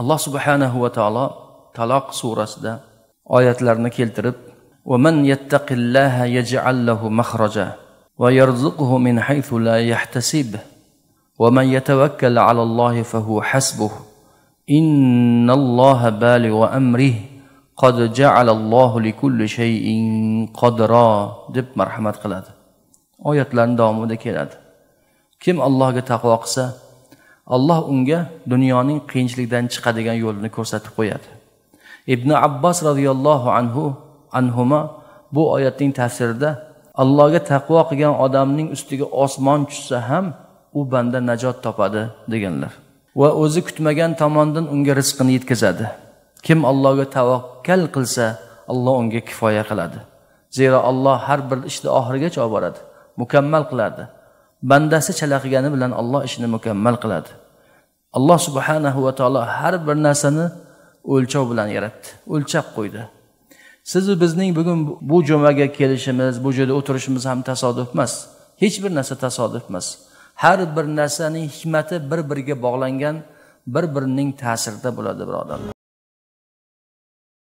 alloh subhanahu va taolo taloq surasida oyatlarni keltirib ومن يتق الله يجعل له مخرجا ويرزقه من حيث لا يحتسب ومن يتوكل على الله فهو حسبه إن الله بالغ أمره قد جعل الله لكل شيء قدرا deb marhamat qiladi oyatlarni davomida keladi kim allohga taqvo qilsa alloh unga dunyoning qiyinchiligidan chiqadigan yo'lini ko'rsatib qo'yadi ibn abbos roziyallohu anhu anhuma bu oyatning tafsirida allohga taqvo qilgan odamning ustiga osmon tushsa ham u banda najot topadi deganlar va o'zi kutmagan tomondan unga rizqini yetkazadi kim allohga tavakkal qilsa alloh unga kifoya qiladi zero alloh har bir ishni oxirigacha olib boradi mukammal qiladi bandasi chalaqigani bilan olloh ishini mukammal qiladi alloh subhanahu va taolo har bir narsani o'lchov bilan yaratdi o'lchab qo'ydi sizu bizning bugun bu jumaga kelishimiz bu joyda o'tirishimiz ham tasodif emas hech bir narsa tasodif emas har bir narsaning hikmati bir biriga bog'langan bir birining ta'sirida bo'ladi birodarlar